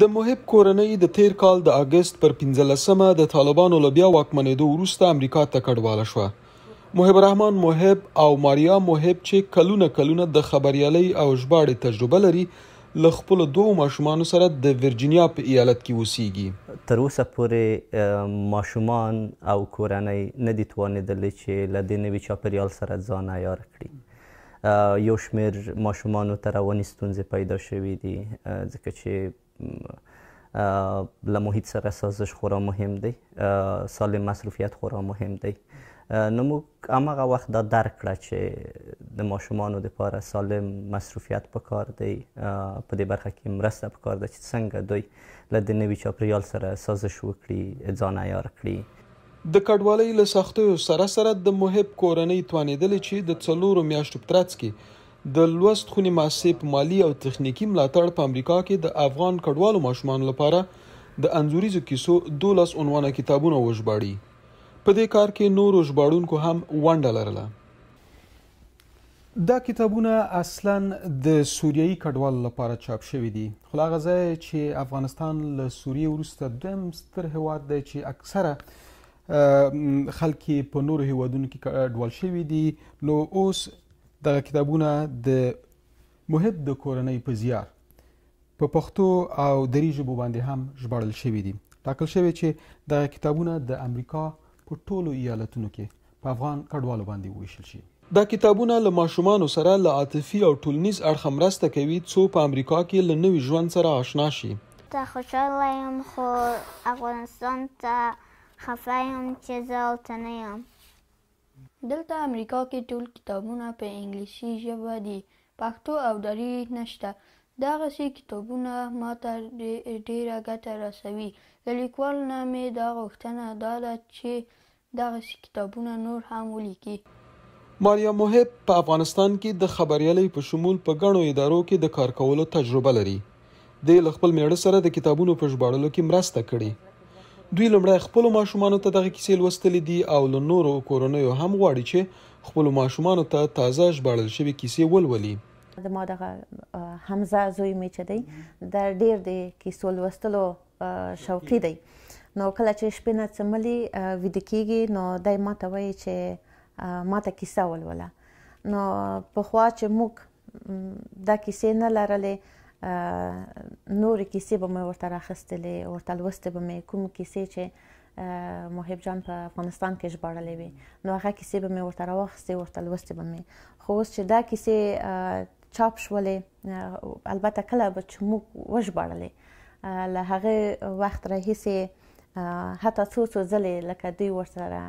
د محب کورنۍ د تیر کال د اگست پر 15مه د طالبانو له بیا واکمنېدو وروسته امریکا ته کډواله شوه محب رحمان محب او ماریا محب چې کلونه کلونه د خبريالۍ او ژباړې تجربه لري ل خپل دوه ماشومان سره د ورجینیا په ایالت کې وسیږي تر اوسه پورې ماشومان او کورنۍ نه دي توانېدل چې له دې نوي چاپریال سره ځان عیار کړي یو شمیر ماشومان تر ونی ستونزې پیدا شوې دي ځکه چې له محیط سره سازش خورا مهم دی سالم مصروفیت خورا مهم دی نو موږ همغه وخت دا درک کړه چې د ماشومانو دپاره سالم مصروفیت پکار دی په دې برخه کې مرسته پکار ده چې څنګه دوی له د نوي چاپریال سره سازش وکړي ځان عیار کړي د کډوالۍ له سختیو سره سره د محب کورنۍ توانېدلې چې د څلورو میاشتو په ترڅ کې د لوست خونې ماسې په مالی او تخنیکی ملاتړ په امریکا کې د افغان کډوالو ماشومان لپاره د انزوريزو کیسو 12 عنوانه کتابونه وژباړي په دې کار کې نورو ژباړونکو هم ونډه لرله دا کتابونه اصلا د سوریایي کډوالو لپاره چاپ شوي دي خو هغه ځای چې افغانستان له سوریې وروسته دویم ستر هواد دی چې اکثره خلک په نورو هیوادونو کې کډوال شوي دي نو اوس دغه کتابونه د محب د کورنۍ په زیار په پښتو او دری ژبو باندې هم ژباړل شوي دي ټاکل شوی چې دغه کتابونه د امریکا په ټولو ایالتونو کې په افغان کډوالو باندې وویشل شي دا کتابونه له ماشومان سره له عاطفي او ټولنیز اړخ مرسته کوي څو په امریکا کې له نوې ژوند سره آشنا شي ته خوشاله یم خو افغانستان ته خفه یم چې زه هلته نه یم دلته امریکا کې ټول کتابونه په انګلیسي ژبه دي پښتو او دري نشته دغسې کتابونه ما ته ډیره ګټه رسوي د لیکوال نه مې دا غوښتنه دا ده چې دغسې کتابونه نور هم ولیکي ماریا محب په افغانستان کې د خبریالۍ په شمول په ګڼو ادارو کې د کار کولو تجربه لري د خپل میړه سره د کتابونو په ژباړلو کې مرسته کړې دوی لمړی خپل ماشومان ته دغه کیسې لوستلې دي او له نورو کورونو هم غواړي چې خپل ماشومان ته تازه ژباړل شوی کیسې ولولي د ما دغه حمزه زوی می چې دی د ډیر د کیسو لوستلو شوقي دی نو کله چې شپې نه څملي وېد کیږي نو دای ماته وایي چې ماته کیسه ولوله نو په خوا چې موږ دا کیسې نه لرلې نور کیسې به مې ورته راخستلې ورته لوستې به مې کوم کیسې چې محب جان په افغانستان کې ژباړلې وي نو هغه کیسې به مې ورته راوخستې ورته لوستې به مې خو اوس چې دا کیسې چاپ شولې البته کله به چې موږ وژباړلې له هغه وخت راهیسې حتی څو څو ځلې لکه دوی ورسره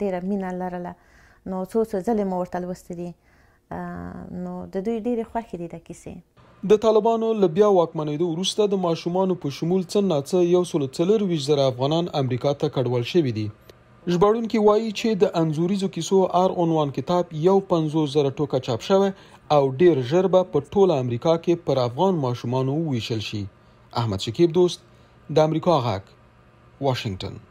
ډېره مینه لرله نو څو څو ځلې مو ورته لوستې دي نو د دوی ډېرې خوښې دي دا کیسې د طالبانو ل بیا واکمنیدو وروسته د ماشومان په شمول څن ناڅه یو سل څلور ویش زره افغانان امریکا ته کډوال شوي دي ژباړون کې وایي چې د انزوريزو کیسو آر عنوان کتاب یو 50 زره ټوکه چاپ شوه او ډیر ژر به په ټوله امریکا کې پر افغان ماشومان ویشل شي احمد شکیب دوست د امریکا غاک واشنگټن